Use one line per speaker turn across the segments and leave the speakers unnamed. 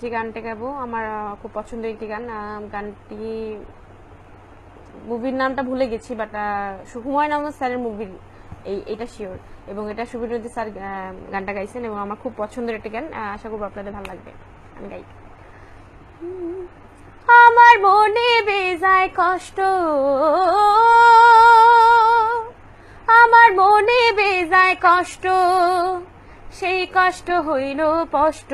যে গানটা গাবো আমার খুব পছন্দের একটি গান গানটি মুভির নামটা ভুলে গেছি বাট হুমায়ুন আহমদ স্যারের মুভির এই এটা শিওর এবং এটা নদী স্যার গানটা গাইছেন এবং আমার খুব পছন্দের একটি গান আশা করবো আপনাদের ভালো লাগবে আমি গাই আমার মনে বেজায় কষ্ট আমার মনে বেজায় কষ্ট সেই কষ্ট হইল স্পষ্ট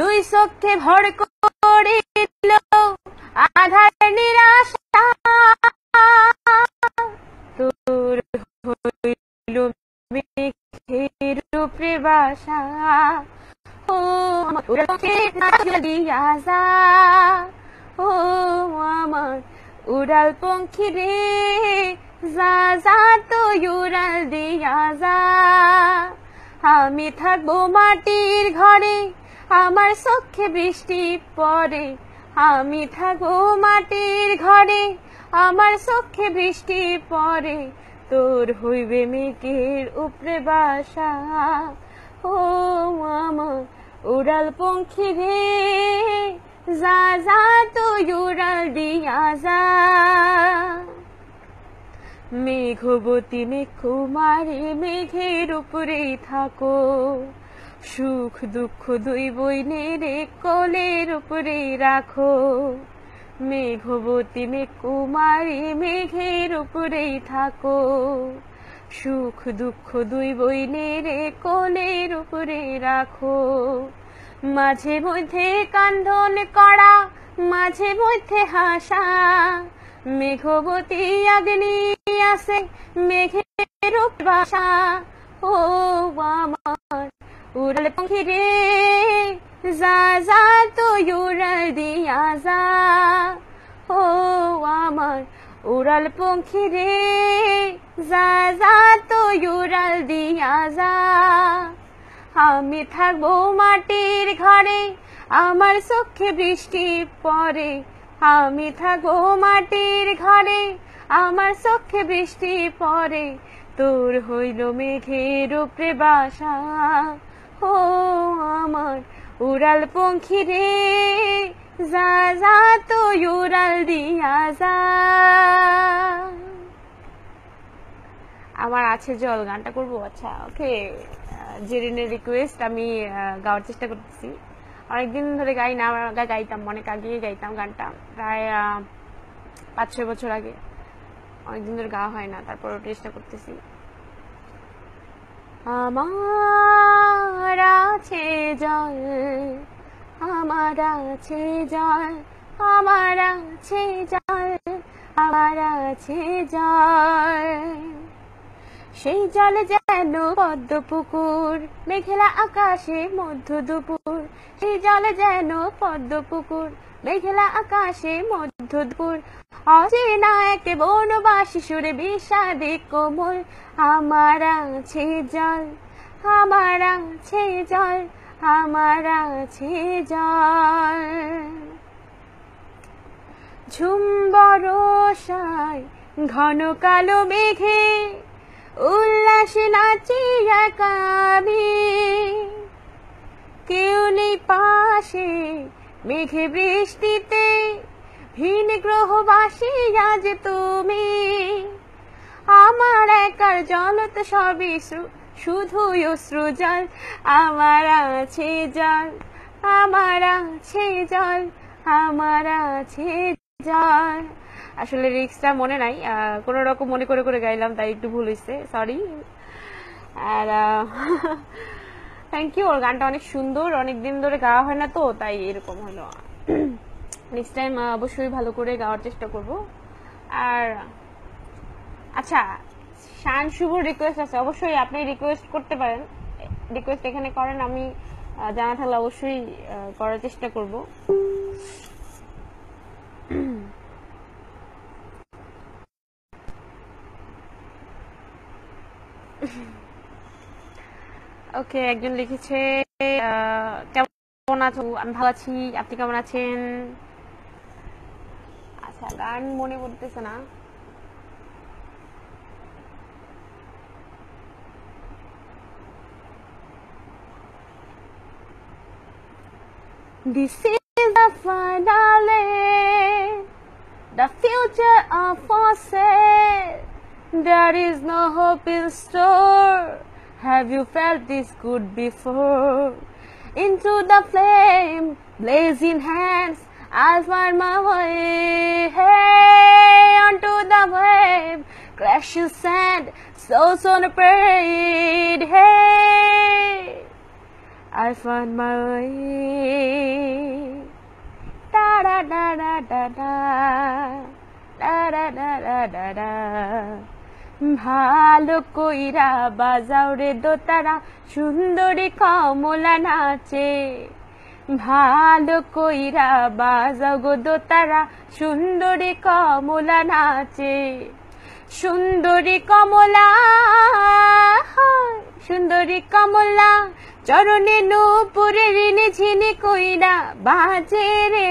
দুই চোখে ভর করিল আধার নিরাশা তোর হইল মিখির প্রিবাসা ও দিয়া যা ও আমার উড়াল পঙ্খী রে যা যা তো উড়াল দিয়া যা আমি থাকবো মাটির ঘরে আমার চক্ষে বৃষ্টি পরে আমি থাকো মাটির ঘরে আমার চক্ষে বৃষ্টি পরে তোর হইবে মেঘের উপরে বাসা ও মামা উড়াল পঙ্খি রে যা যা তুই উড়াল দিয়া যা মেঘবতী মেঘ কুমারী মেঘের উপরেই থাকো সুখ দুঃখ দুই রে কোলের উপরে রাখো মেঘবতী মে কুমারী মেঘের উপরেই থাকো সুখ দুঃখ দুই রে কোলের উপরে রাখো মাঝে মধ্যে কান্দন করা মাঝে মধ্যে হাসা মেঘবতী অগ্নি আসে মেঘের বাসা ও আমার Urale pongkiri za za to yura dia za o amar উড়াল পঙ্খী যা যা তো উড়াল দিয়া যা আমি থাকবো মাটির ঘরে আমার চোখে বৃষ্টি পরে আমি থাকবো মাটির ঘরে আমার চোখে বৃষ্টি পরে তোর হইল মেঘের উপরে বাসা আমার উড়াল পঙ্খী রে যা যা তো উড়াল দিয়া যা আমার আছে জল গানটা করবো আচ্ছা ওকে জেরিনের রিকোয়েস্ট আমি গাওয়ার চেষ্টা করতেছি অনেকদিন ধরে গাই না আমরা গাইতাম অনেক আগেই গাইতাম গানটা প্রায় পাঁচ ছয় বছর আগে অনেকদিন ধরে গাওয়া হয় না তারপর চেষ্টা করতেছি আমার আছে জল আমার আছে জল আমার আছে জল আমার আছে জল সেই জল যেন পদ্ম পুকুর মেঘেলা আকাশে মধ্য দুপুর সেই জল যেন পদ্ম পুকুর মেঘেলা আকাশে মধ্য দুপুর অচেনা এক বনবাসী সুরে বিষাদে কোমল আমার আছে জল আমার আছে জল আমার আছে জল ঝুম্বরসায় ঘন কালো মেঘে উল্লাসে নাচি একাবি কেউ নেই পাশে মেঘে বৃষ্টিতে হীন গ্রহবাসী আজ তুমি আমার একার জলত সবই শুধু অশ্রু জল আমার আছে জল আমার আছে জল আমার আছে জল আসলে রিক্সটা মনে নাই কোনো রকম মনে করে করে গাইলাম তাই একটু ভুল হয়েছে সরি আর থ্যাংক ইউ ওর গানটা অনেক সুন্দর অনেক দিন ধরে গাওয়া হয় না তো তাই এরকম হলো নেক্সট টাইম অবশ্যই ভালো করে গাওয়ার চেষ্টা করব আর আচ্ছা শান শুভ রিকোয়েস্ট আছে অবশ্যই আপনি রিকোয়েস্ট করতে পারেন রিকোয়েস্ট এখানে করেন আমি জানা থাকলে অবশ্যই করার চেষ্টা করব ওকে একজন লিখেছে কেমন আছো আমি ভালো আছি আপনি কেমন আছেন গান মনে না This is the finale, the future of for sale. There is no hope in store. Have you felt this good before? Into the flame, blazing hands, as my memory. Hey, onto the wave, crash you sand, so on a parade, Hey, I find my way. Da da da da da da. Da da da da da da. ভালো কইরা বাজাও রে দোতারা সুন্দরী কমলা নাচে ভালো কইরা বাজাও গো দোতারা সুন্দরী কমলা নাচে সুন্দরী কমলা সুন্দরী কমলা চরণে নূপুরে ঋণে ঝিনি কইরা বাজে রে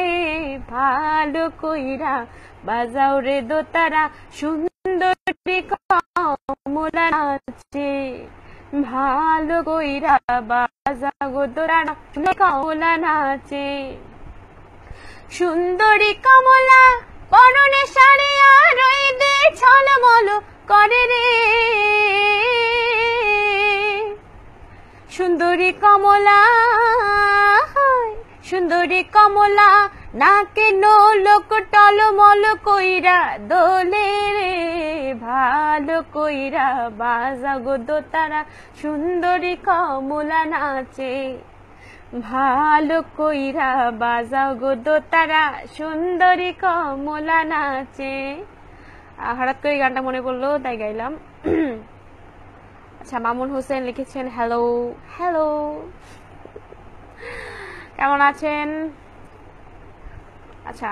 ভালো কইরা বাজাও রে দোতারা সুন্দরী কমলা নাচে ভালো কইরা বা সুন্দরী কমলা পরনে শাড়ি আর রইদে ছলমল করে রে সুন্দরী কমলা সুন্দরী কমলা নাকে লোক মল কইরা দোলে রে ভালো কইরা বাজা গো দোতারা সুন্দরী কমলা নাচে ভালো কইরা বাজা গো দোতারা সুন্দরী কমলা নাচে হঠাৎ করে গানটা মনে পড়লো তাই গাইলাম আচ্ছা মামুন হোসেন লিখেছেন হ্যালো হ্যালো কেমন আছেন আচ্ছা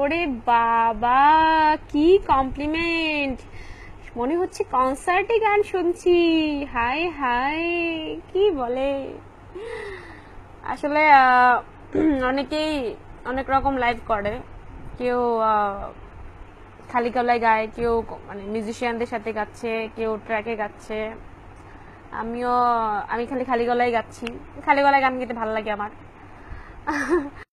ওরে বাবা কি কমপ্লিমেন্ট মনে হচ্ছে কনসার্টে গান শুনছি হাই হাই কি বলে আসলে অনেকেই অনেক রকম লাইভ করে কেউ খালি গলায় গায় কেউ মানে মিউজিশিয়ানদের সাথে গাচ্ছে কেউ ট্র্যাকে গাচ্ছে আমিও আমি খালি খালি গলায় গাচ্ছি খালি গলায় গান গেতে ভালো লাগে আমার